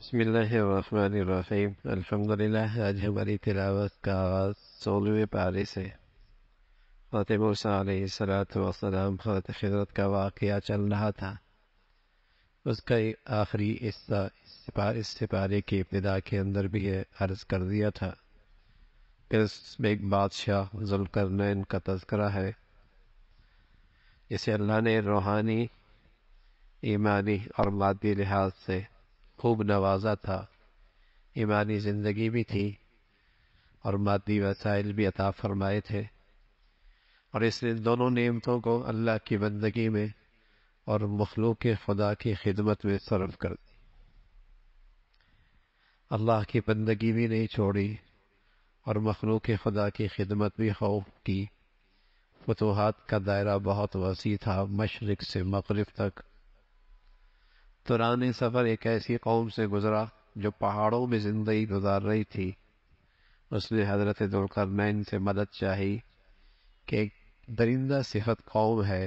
बसमीम अल्हम्दुलिल्लाह आज हमारी तिलावत का आवाज़ सोलहवें पारे से फ़ातिम सलाम खजरत का वाक़ चल रहा था उसका आखिरी हिस्सा इस सिपारे इस सिपारे की इब्तदा के अंदर भी है अर्ज़ कर दिया था फिर उसमें एक बादशाह जुलकरनैन का तस्करा है जिसे अल्लाह ने रूहानी ईमानी और मादी लिहाज से खूब नवाजा था ईमानी ज़िंदगी भी थी और मादी वसाइल भी अता फरमाए थे और इसने दोनों नियमतों को अल्लाह की बंदगी में और मखलूक खुदा की खिदमत में सर्व कर दी अल्लाह की बंदगी भी नहीं छोड़ी और मखलूक खुदा की खिदमत भी खौफ की फतूहत का दायरा बहुत वसी था मशरक़ से मगरब तक दौरान सफ़र एक ऐसी कौम से गुजरा जो पहाड़ों में ज़िंदगी गुजार रही थी उसने हज़रत दुलकरनैन से मदद चाही कि एक दरिंदा सेहत कौम है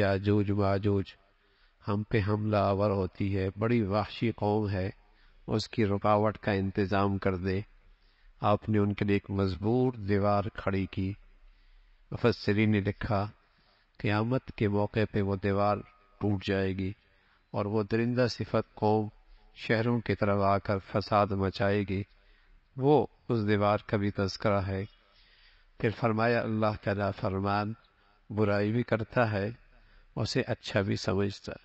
या जूज माजूज हम पे हमला आवर होती है बड़ी वाशी कौम है उसकी रुकावट का इंतज़ाम कर दे आपने उनके लिए एक मजबूत दीवार खड़ी की मुफसरी ने लिखा क़ियामत के मौके पे वो दीवार टूट जाएगी और वो दरिंदा सिफत कौम शहरों की तरफ आकर फसाद मचाएगी वो उस दीवार का भी तस्करा है फिर फरमाया अल्लाह का ना फरमान बुराई भी करता है उसे अच्छा भी समझता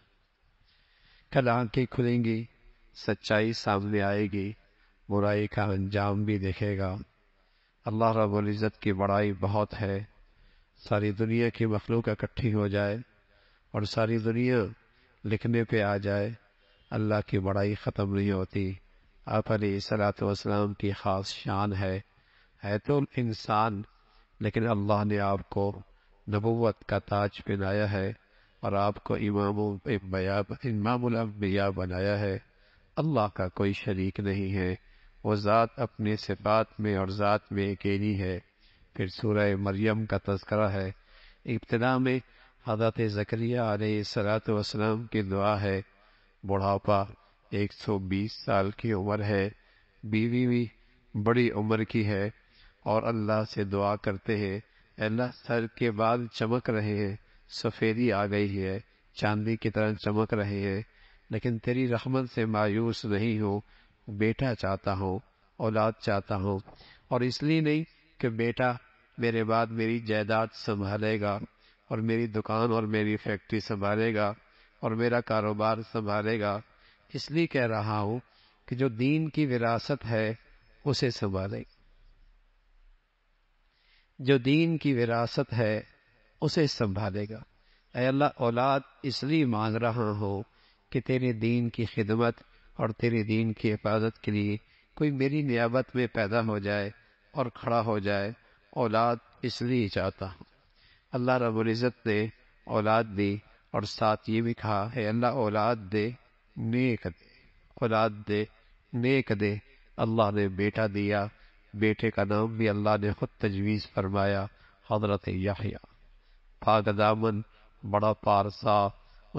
कल आंखें खुलेंगी सच्चाई सामने आएगी बुराई का अंजाम भी देखेगा अल्लाह रबुल्ज़त की बड़ाई बहुत है सारी दुनिया की मखलूक इकट्ठी हो जाए और सारी दुनिया लिखने पे आ जाए अल्लाह की बड़ाई ख़त्म नहीं होती आप सलाम की ख़ास शान है है तो इंसान लेकिन अल्लाह ने आपको नबूत का ताज पहनाया है और आपको इमाम इमामबिया बनाया है अल्लाह का कोई शरीक नहीं है वो ज़ात अपने सिफात में और ज़ात में अकेली है फिर सूर्य मरियम का तस्करा है इब्तदा में हजरत जकरिया सलात वसलाम की दुआ है बुढ़ापा बीस साल की उम्र है बीवी भी बड़ी उम्र की है और अल्लाह से दुआ करते हैं अल्लाह सर के बाद चमक रहे हैं सफ़ेदी आ गई है चांदी की तरह चमक रहे हैं लेकिन तेरी रहमत से मायूस नहीं हो बेटा चाहता हूँ औलाद चाहता हूँ और इसलिए नहीं कि बेटा मेरे बाद मेरी जायदाद संभालेगा और मेरी दुकान और मेरी फैक्ट्री संभालेगा और मेरा कारोबार संभालेगा इसलिए कह रहा हूं कि जो दीन की विरासत है उसे संभाले जो दीन की विरासत है उसे संभालेगा अल्लाह औलाद इसलिए मांग रहा हो कि तेरे दीन की खिदमत और तेरे दीन की हिफाजत के लिए कोई मेरी नियाबत में पैदा हो जाए और खड़ा हो जाए औलाद इसलिए चाहता हूँ अल्लाह रबुल्ज़त ने औलाद दी और साथ ये भी कहा है अल्लाह औलाद दे नेक दे औलाद दे नेक दे अल्लाह ने बेटा दिया बेटे का नाम भी अल्लाह ने खुद तजवीज़ फरमाया हजरत याहिया पाक दामन बड़ा पारसा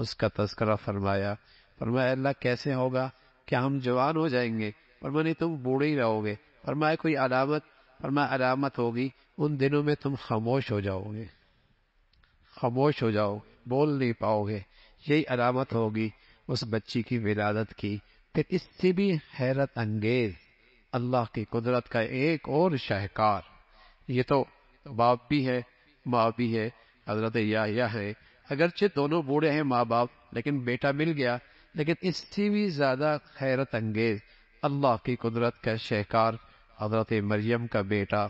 उसका तस्करा फरमाया फरमाया अल्लाह कैसे होगा क्या हम जवान हो जाएंगे मैंने तुम बूढ़े ही रहोगे फरमाया कोई अलामत फरमाया अलामत होगी उन दिनों में तुम खामोश हो जाओगे खामोश हो जाओ बोल नहीं पाओगे यही अलामत होगी उस बच्ची की विलादत की फिर इससे भी हैरत अंगेज अल्लाह की कुदरत का एक और शाहकार ये तो बाप भी है माँ भी है हजरत या है अगरचे दोनों बूढ़े हैं माँ बाप लेकिन बेटा मिल गया लेकिन इससे भी ज्यादा हैरत अंगेज अल्लाह की कुदरत का शहकार हजरत मरियम का बेटा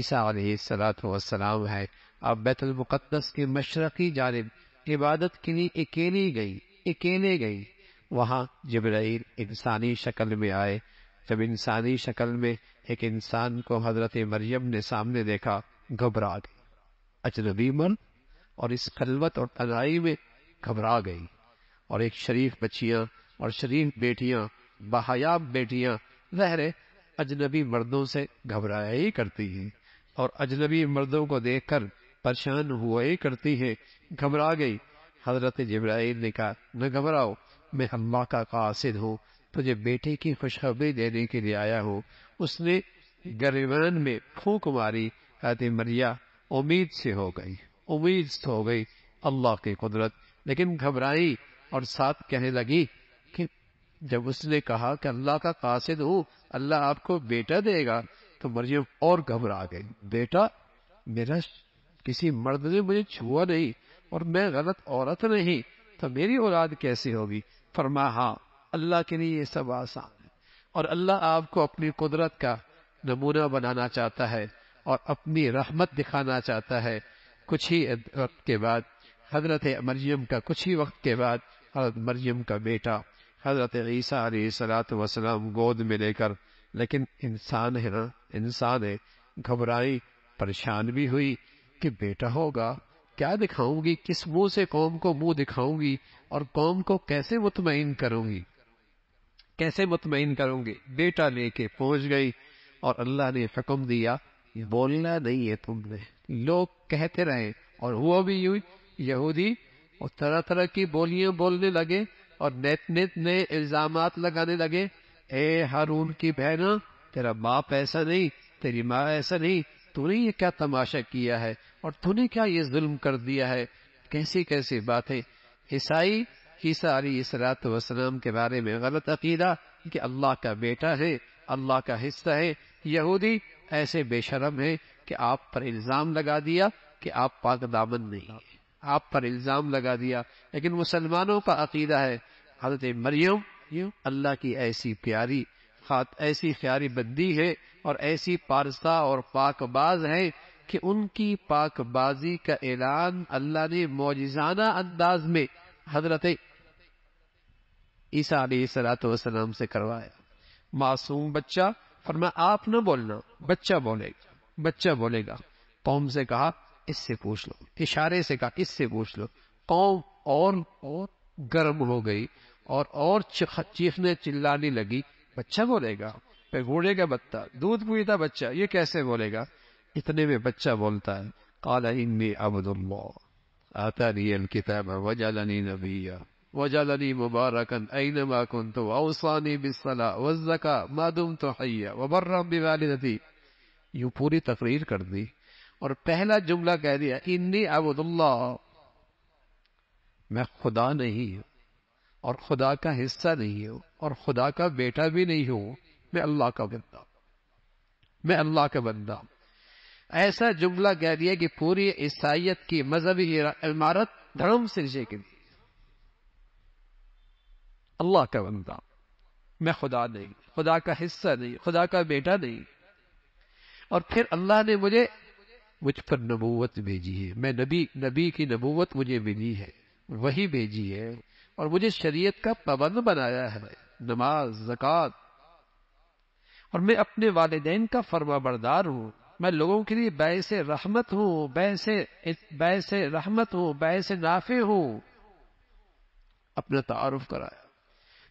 ईसा सलात वसलाम है अब बैतुलमक़दस के मशरक़ी जानब इबादत के लिए अकेली गई अकेले गई वहाँ जबराइल इंसानी शक्ल में आए जब इंसानी शक्ल में एक इंसान को हजरत मरियम ने सामने देखा घबरा गई अजनबी मन और इस खलवत और तनाई में घबरा गई और एक शरीफ बच्चियां और शरीफ बेटियां बहायाब बेटियां लहरे अजनबी मर्दों से घबराया ही करती हैं और अजनबी मर्दों को देखकर परेशान हुआ करती है घबरा गई हजरत जब्राइल ने कहा न घबराओ मैं अल्लाह का कासिद हूँ तुझे बेटे की खुशखबरी देने के लिए आया हूँ उसने गरिबान में फूक मारी हजरत मरिया उम्मीद से हो गई उम्मीद से हो गई अल्लाह की कुदरत लेकिन घबराई और साथ कहने लगी कि जब उसने कहा कि अल्लाह का कासिद हूँ अल्लाह आपको बेटा देगा तो मरियम और घबरा गई बेटा मेरा किसी मर्द ने मुझे छुआ नहीं और मैं गलत औरत नहीं तो मेरी औलाद कैसी होगी फरमा हाँ अल्लाह के लिए ये सब आसान है और अल्लाह आपको अपनी कुदरत का नमूना बनाना चाहता है और अपनी रहमत दिखाना चाहता है कुछ ही वक्त के बाद हजरत मरियम का कुछ ही वक्त के बाद हजरत मरियम का बेटा हजरत ईसा अली सलात वसलाम गोद में लेकर लेकिन इंसान है ना इंसान है घबराई परेशान भी हुई कि बेटा होगा क्या दिखाऊंगी किस मुंह से कौम को मुंह दिखाऊंगी और कौम को कैसे मुतमिन करूंगी कैसे मुतमिन करूंगी बेटा लेके पहुंच गई और अल्लाह ने हकम दिया बोलना नहीं है तुमने लोग कहते रहे और वो भी यू यहूदी और तरह तरह की बोलियां बोलने लगे और नेत नेत नए इल्जाम लगाने लगे ए हारून की बहना तेरा बाप ऐसा नहीं तेरी माँ ऐसा नहीं तूने ये क्या तमाशा किया है और तूने क्या ये जुल्म कर दिया है कैसी कैसी बातें ईसाई ईसा अली इसरात वसलाम के बारे में गलत अकीदा कि अल्लाह का बेटा है अल्लाह का हिस्सा है यहूदी ऐसे बेशरम है कि आप पर इल्ज़ाम लगा दिया कि आप पाक दामन नहीं है आप पर इल्ज़ाम लगा दिया लेकिन मुसलमानों का अकीदा है हजरत मरियम अल्लाह की ऐसी प्यारी खात ऐसी प्यारी बंदी है और ऐसी पारसा और पाकबाज हैं कि उनकी पाकबाजी का ऐलान अल्लाह ने मोजाना अंदाज में हजरत ईसा सलाम से करवाया मासूम बच्चा फरमा आप न बोलना बच्चा बोलेगा बच्चा बोलेगा कौम से कहा इससे पूछ लो इशारे से कहा इससे पूछ लो कौम और और गर्म हो गई और और चीखने चिल्लाने लगी बच्चा बोलेगा पे का बत्ता दूध पीता बच्चा ये कैसे बोलेगा इतने में बच्चा बोलता है काला इन्नी अब्दुल्लाह आता अल किताब वजालनी नबिया वजालनी मुबारकन अन माकुन तो अवसानी बिसला वजका मादुम तो हैया वबर्रम बिवालिदती यूं पूरी तकरीर कर दी और पहला जुमला कह दिया इन्नी अब्दुल्लाह मैं खुदा नहीं हूं और खुदा का हिस्सा नहीं हूं और खुदा का बेटा भी नहीं हूं मैं अल्लाह का बंदा मैं अल्लाह का बंदा ऐसा जुमला कह दिया कि पूरी ईसाइत की मजहबी इमारत धर्म से नीचे दी अल्लाह का बंदा मैं खुदा नहीं खुदा का हिस्सा नहीं खुदा का बेटा नहीं और फिर अल्लाह ने मुझे मुझ पर नबूवत भेजी है मैं नबी नबी की नबूवत मुझे मिली है वही भेजी है और मुझे शरीयत का पाबंद बनाया है नमाज जक़ात और मैं अपने वाले का फरमा बरदार हूँ मैं लोगों के लिए बैस रहमत हूँ बैस बैस रहमत हूँ बैस नाफे हूँ अपना तारुफ कराया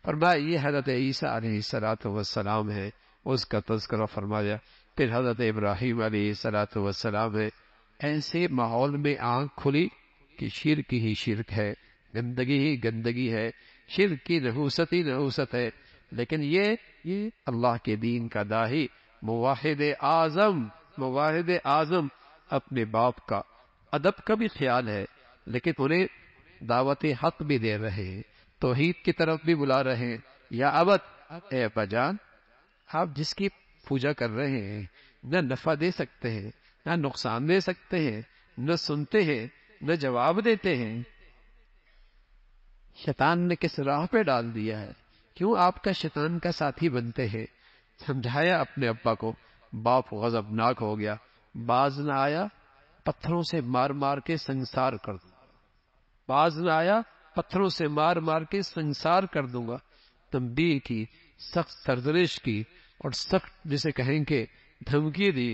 फरमाया ये हजरत ईसा सलात वसलाम है उसका तस्करा फरमाया फिर हजरत इब्राहिम सलात वसलाम है ऐसे माहौल में आंख खुली कि शिरक ही शिरक है गंदगी ही गंदगी है शिरक की नहूसत ही नहूसत है लेकिन ये ये अल्लाह के दीन का दाही मुवाहिद आजम मुवाहिद आजम अपने बाप का अदब का भी ख्याल है लेकिन उन्हें दावत हक भी दे रहे हैं तोहीद की तरफ भी बुला रहे हैं या अबत ए अब्बाजान आप जिसकी पूजा कर रहे हैं न नफा दे सकते हैं न नुकसान दे सकते हैं न सुनते हैं न जवाब देते हैं शैतान ने किस राह पे डाल दिया है क्यों आपका शैतान का साथी बनते हैं समझाया अपने अब्बा को बाप गजबनाक हो गया बाज न आया पत्थरों से मार मार के संसार कर दूंगा बाज न आया पत्थरों से मार मार के संसार कर दूंगा तंबी की सख्त सरजरिश की और सख्त जिसे कहेंगे धमकी दी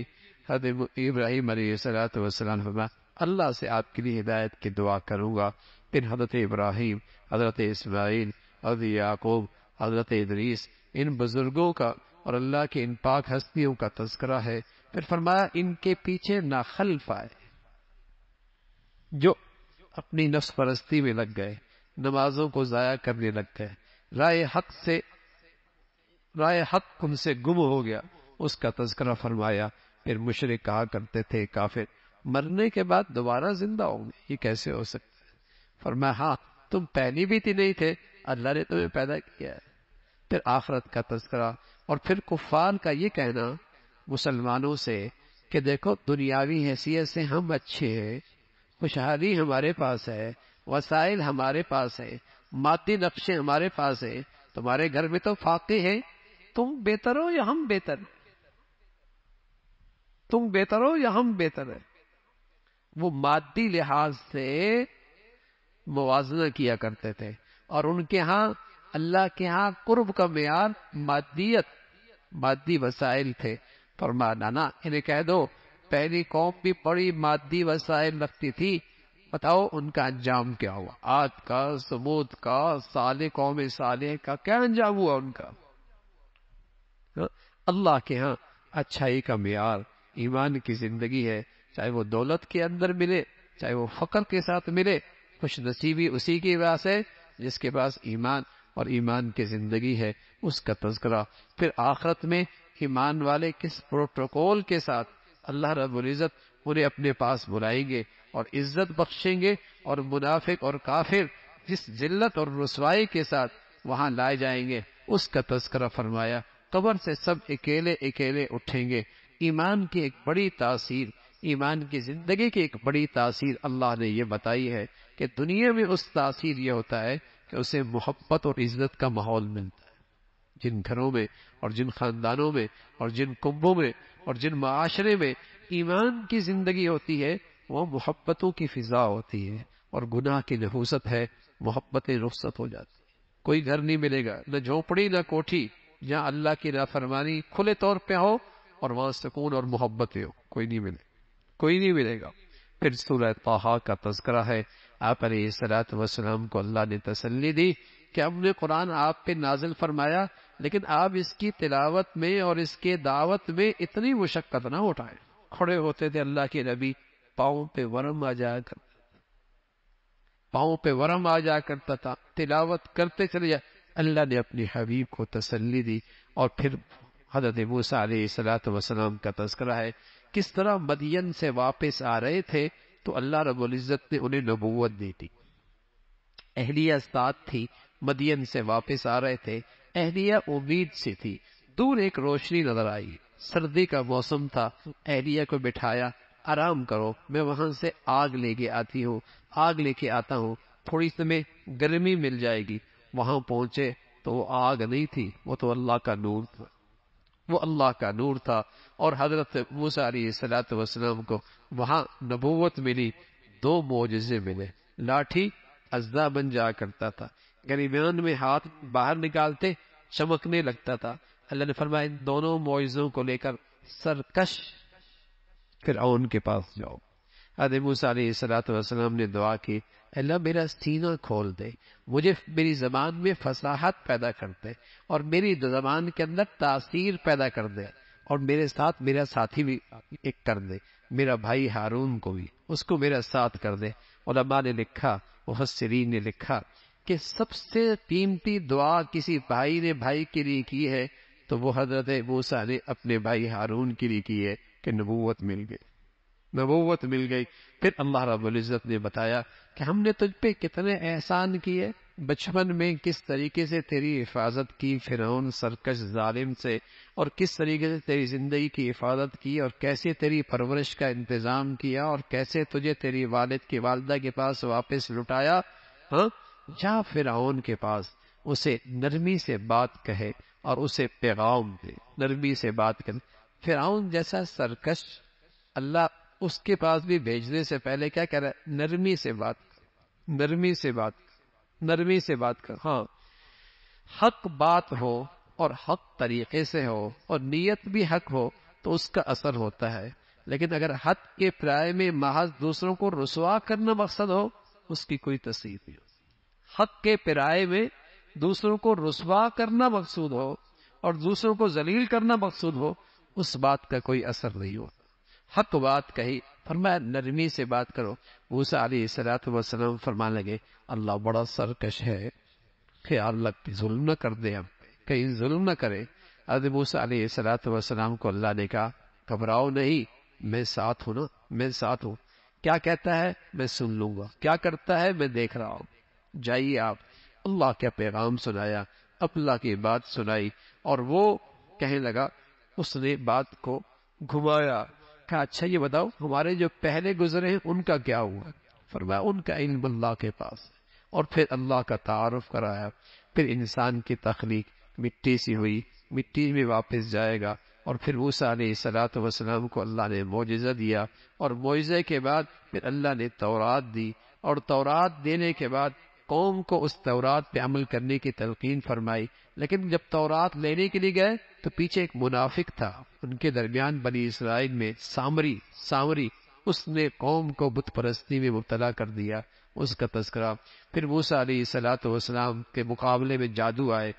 हद इब्राहिम सलाम अल्लाह से आपके लिए हिदायत की दुआ करूंगा फिर हजरत इब्राहिम हजरत इसमाइल हजरत याकूब हज़रत इदरीस इन बुज़ुर्गों का और अल्लाह के इन पाक हस्तियों का तस्करा है फिर फरमाया इनके पीछे ना खल्फ आए जो अपनी नफ्स परस्ती में लग गए नमाजों को ज़ाया करने लग गए राय हक से राय हक उनसे गुम हो गया उसका तस्करा फरमाया फिर मुशरे कहा करते थे काफिर मरने के बाद दोबारा जिंदा होंगे ये कैसे हो सकता है फरमाया हाँ तुम पहली भी थी तो नहीं थे अल्लाह ने तुम्हें पैदा किया है फिर आखरत का तस्करा और फिर कुफार का ये कहना मुसलमानों से कि देखो दुनियावी हैसियत से हम अच्छे हैं खुशहाली हमारे पास है वसाइल हमारे पास है मादी नक्शे हमारे पास है तुम्हारे घर में तो फाके हैं तुम बेहतर हो या हम बेहतर तुम बेहतर हो या हम बेहतर है वो मादी लिहाज से मुजना किया करते थे और उनके यहाँ अल्लाह के यहाँ कुर्ब का मैार मादियत मादी वसाइल थे फरमा नाना इन्हें कह दो पहली कौम भी बड़ी मादी वसाइल रखती थी बताओ उनका अंजाम क्या हुआ आज का सबूत का साले कौम साले का क्या अंजाम हुआ उनका तो अल्लाह के यहाँ अच्छाई का मैार ईमान की जिंदगी है चाहे वो दौलत के अंदर मिले चाहे वो फकर के साथ मिले खुश नसीबी उसी की वजह से जिसके पास ईमान और ईमान की जिंदगी है उसका तस्करा फिर आखरत में ईमान वाले किस प्रोटोकॉल के साथ अल्लाह रबुल्ज़त उन्हें अपने पास बुलाएंगे और इज्जत बख्शेंगे और मुनाफिक और काफिर जिस जिल्लत और रसवाई के साथ वहां लाए जाएंगे उसका तस्करा फरमाया कबर से सब अकेले अकेले उठेंगे ईमान की एक बड़ी तासीर ईमान की जिंदगी की एक बड़ी तासीर अल्लाह ने यह बताई है कि दुनिया में उस तासीर यह होता है कि उसे मोहब्बत और इज्जत का माहौल मिलता है जिन घरों में और जिन खानदानों में और जिन कुंभों में और जिन माशरे में ईमान की जिंदगी होती है वह मोहब्बतों की फिजा होती है और गुनाह की नहूसत है मोहब्बतें रुखसत हो जाती है कोई घर नहीं मिलेगा न झोंपड़ी न कोठी जहाँ अल्लाह की नाफरमानी खुले तौर पर हो और वहां सुकून और मोहब्बतें हो कोई नहीं मिले कोई नहीं मिलेगा फिर सूरह ताहा का तस्करा है आप सलात वसलाम को अल्लाह ने तसल्ली दी कि हमने कुरान आप पे नाजिल फरमाया लेकिन आप इसकी तिलावत में और इसके दावत में इतनी मुशक्क़त ना उठाएं खड़े होते थे अल्लाह के नबी पाओ पे वरम आ जाया करता पाओ पे वरम आ जाया करता था तिलावत करते चले जा अल्लाह ने अपने हबीब को तसल्ली दी और फिर हजरत मूसा सलात वसलाम का तस्करा है किस तरह मदियन से वापस आ रहे थे तो अल्लाह रबुल्ज़त ने उन्हें नबूवत दे दी अहलिया साथ थी मदियन से वापस आ रहे थे अहलिया उम्मीद से थी दूर एक रोशनी नजर आई सर्दी का मौसम था अहलिया को बिठाया आराम करो मैं वहां से आग लेके आती हूँ आग लेके आता हूँ थोड़ी समय गर्मी मिल जाएगी वहां पहुंचे तो वो आग नहीं थी वो तो अल्लाह का नूर था वो अल्लाह का नूर था और हजरत मूसलात वसलम को वहां नबोवत मिली दो मोजे मिले लाठी अजदा बन जा करता था गरीबान में हाथ बाहर निकालते चमकने लगता था अल्लाह ने फरमाया इन दोनों मुआजों को लेकर सरकश फिर के पास जाओ अरे मूसा सलात वसलम ने दुआ की अल्लाह मेरा सीना खोल दे मुझे मेरी जबान में फसाहत पैदा कर दे और मेरी जबान के अंदर तासीर पैदा कर दे और मेरे साथ मेरा साथी भी एक कर दे मेरा भाई हारून को भी उसको मेरा साथ कर दे और अम्मा ने लिखा मुहसरीन ने लिखा कि सबसे कीमती दुआ किसी भाई ने भाई के लिए की है तो वो हजरत मूसा ने अपने भाई हारून के लिए की है कि नबूवत मिल गई नबोवत मिल गई फिर अल्लाह इज़्ज़त ने बताया कि हमने तुझ पे कितने एहसान किए बचपन में किस तरीके से तेरी हिफाजत की फिरौन सरकश जालिम से और किस तरीके से तेरी ज़िंदगी की हिफाजत की और कैसे तेरी परवरिश का इंतज़ाम किया और कैसे तुझे तेरी वालिद की वालदा के पास वापस लुटाया हाँ जा फिरौन के पास उसे नरमी से बात कहे और उसे पैगाम दे नरमी से बात करे फिरौन जैसा सरकश अल्लाह उसके पास भी भेजने से पहले क्या कह रहा है नरमी से बात नरमी से बात नरमी से बात कर हाँ हक बात हो और हक तरीके से हो और नीयत भी हक हो तो उसका असर होता है लेकिन अगर हक के प्राय में महज दूसरों को रसवा करना मकसद हो उसकी कोई तस्वीर नहीं हक के प्राय में दूसरों को रसवा करना मकसूद हो और दूसरों को जलील करना मकसूद हो उस बात का कोई असर नहीं होता हक बात कही फरमाया नरमी से बात करो मूसा अली सलात वसलम फरमा लगे अल्लाह बड़ा सरकश है ख्याल रख जुल्म न कर दे हम कहीं जुल्म न करे अद मूसा सलात वसलाम को अल्लाह ने कहा घबराओ नहीं मैं साथ हूँ ना मैं साथ हूँ क्या कहता है मैं सुन लूंगा क्या करता है मैं देख रहा हूँ जाइए आप अल्लाह का पैगाम सुनाया अल्लाह की बात सुनाई और वो कहने लगा उसने बात को घुमाया रखा अच्छा ये बताओ हमारे जो पहले गुजरे हैं उनका क्या हुआ फरमाया उनका इल्म अल्लाह के पास और फिर अल्लाह का तारफ कराया फिर इंसान की तख्लीक मिट्टी सी हुई मिट्टी में वापस जाएगा और फिर मूसा सलात वसलाम को अल्लाह ने मुजज़ा दिया और मुआजे के बाद फिर अल्लाह ने तोरात दी और तौरात देने के बाद कौम को उस तौरात पे अमल करने की तलकीन फरमाई लेकिन जब तौरात लेने के लिए गए तो पीछे एक मुनाफिक था उनके दरमियान बनी इसराइल में सामरी सामरी उसने कौम को बुत परस्ती में मुबतला कर दिया उसका तस्करा फिर मूसा सलात वसलाम के मुकाबले में जादू आए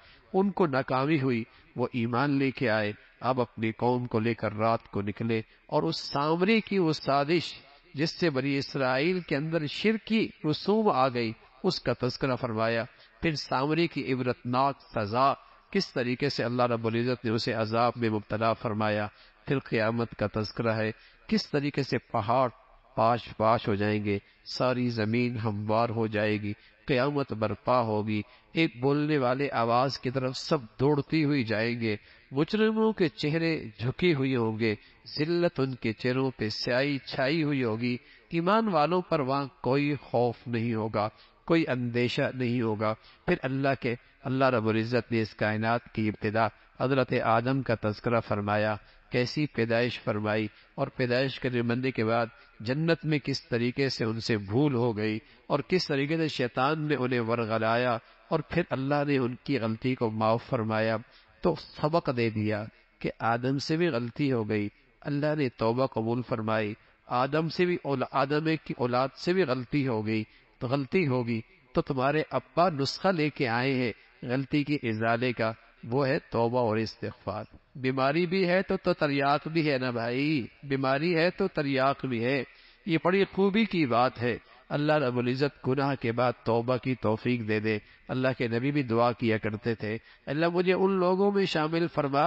उनको नाकामी हुई वो ईमान लेके आए अब अपनी कौम को लेकर रात को निकले और उस सामरी की वो साजिश जिससे बनी इसराइल के अंदर शिर की रसूम आ गई उसका तस्करा फरमाया फिर सामरी की इबरतनाक सजा किस तरीके से अल्लाह रबुल्ज़त ने उसे अजाब में मुबतला फरमाया फिर क़यामत का तस्करा है किस तरीके से पहाड़ पाश पाश हो जाएंगे सारी ज़मीन हमवार हो जाएगी क़यामत बर्पा होगी एक बोलने वाले आवाज़ की तरफ सब दौड़ती हुई जाएंगे मुजरमों के चेहरे झुके हुए होंगे जिल्लत उनके चेहरों पे स्याही छाई हुई होगी ईमान वालों पर वहाँ कोई खौफ नहीं होगा कोई अंदेशा नहीं होगा फिर अल्लाह के अल्लाह रबुल्ज़त ने इस कायनात की इब्तदा हजरत आदम का तस्करा फरमाया कैसी पैदाइश फरमाई और पैदाइश के करने के बाद जन्नत में किस तरीके से उनसे भूल हो गई और किस तरीके से शैतान ने उन्हें वरगलाया और फिर अल्लाह ने उनकी गलती को माफ़ फरमाया तो सबक दे दिया कि आदम से भी गलती हो गई अल्लाह ने तोबा कबूल फरमाई आदम से भी आदम की औलाद से भी गलती हो गई तो गलती होगी तो तुम्हारे अब्बा नुस्खा लेके आए हैं गलती के इजाले का वो है तोबा और इस्तफार बीमारी भी है तो, तो तरियाक भी है ना भाई बीमारी है तो तरियाक भी है ये बड़ी खूबी की बात है अल्लाह रबुल्ज़त गुनाह के बाद तोबा की तोफीक दे दे अल्लाह के नबी भी दुआ किया करते थे अल्लाह मुझे उन लोगों में शामिल फरमा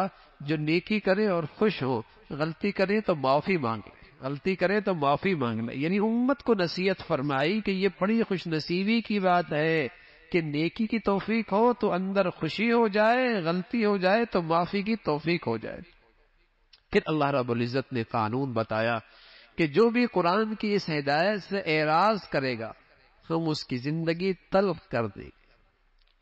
जो नेकी करे और खुश हो गलती करे तो माफ़ी मांगे गलती करें तो माफी मांगना यानी उम्मत को नसीहत फरमाई कि ये बड़ी खुश नसीबी की बात है कि नेकी की तोफीक हो तो अंदर खुशी हो जाए गलती हो जाए तो माफी की तोफीक हो जाए फिर अल्लाह रबुल्जत ने कानून बताया कि जो भी कुरान की इस हिदायत से एराज करेगा हम उसकी जिंदगी तलब कर देंगे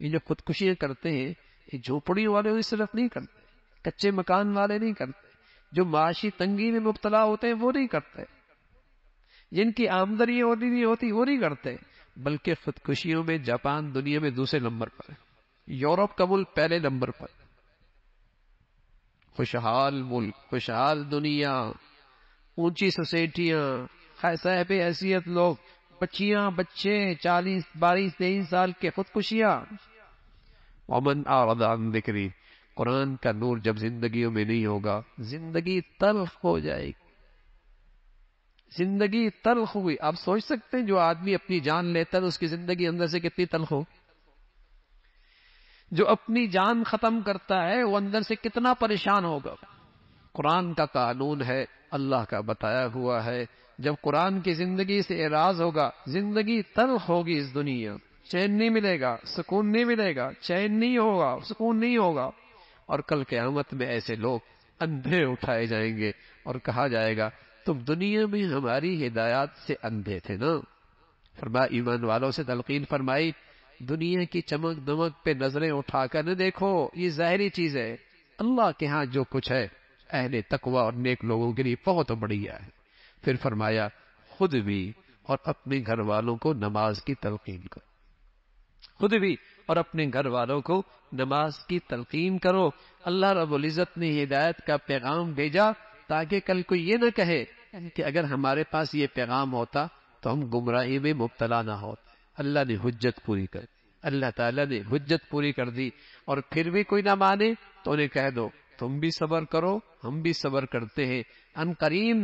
ये जो खुदकुशियां करते हैं ये झोपड़ी वाले इस तरफ नहीं करते कच्चे मकान वाले नहीं करते जो माशी तंगी में मुबतला होते हैं वो नहीं करते जिनकी आमदनी होती नहीं होती वो नहीं करते बल्कि खुदकुशियों में जापान दुनिया में दूसरे नंबर पर यूरोप का मुल्क पहले नंबर पर खुशहाल मुल्क खुशहाल दुनिया ऊंची सोसाइटियां साहब हैसियत लोग बच्चियां बच्चे चालीस बाईस तेईस साल के खुदकुशियां मोमन और रही कुरान का नूर जब जिंदगियों में नहीं होगा जिंदगी तल्ख हो जाएगी जिंदगी तल्ख हुई आप सोच सकते हैं जो आदमी अपनी जान लेता है तो उसकी जिंदगी अंदर से कितनी तलख हो जो अपनी जान खत्म करता है वो अंदर से कितना परेशान होगा कुरान का कानून है अल्लाह का बताया हुआ है जब कुरान की जिंदगी से एराज होगा जिंदगी तल्ख होगी इस दुनिया चैन नहीं मिलेगा सुकून नहीं मिलेगा चैन नहीं होगा सुकून नहीं होगा और कल क्यामत में ऐसे लोग अंधे उठाए जाएंगे और कहा जाएगा तुम दुनिया में हमारी हिदायत से अंधे थे ना फरमा ईमान वालों से तलकीन फरमाई दुनिया की चमक दमक पे नजरें उठाकर न देखो ये जाहरी चीज है अल्लाह के यहाँ जो कुछ है अहले तकवा और नेक लोगों के लिए बहुत बढ़िया है फिर फरमाया खुद भी और अपने घर वालों को नमाज की तलकीन करो खुद भी और अपने घर वालों को नमाज की तलकीन करो अल्लाह रबुल इज़्ज़त ने हिदायत का पैगाम भेजा ताकि कल को ये न कहे कि अगर हमारे पास ये पैगाम होता तो हम गुमराही में मुबतला ना होते अल्लाह ने हजत पूरी कर अल्लाह ताला ने हजत पूरी कर दी और फिर भी कोई ना माने तो उन्हें कह दो तुम भी सबर करो हम भी सबर करते हैं अन करीम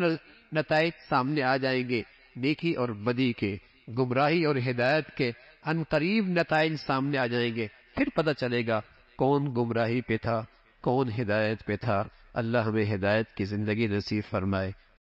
नतज सामने आ जाएंगे नेकी और बदी के गुमराही और हिदायत के अनकरीब नतज सामने आ जाएंगे फिर पता चलेगा कौन गुमराही पे था कौन हिदायत पे था अल्लाह हमें हिदायत की जिंदगी नसीब फरमाए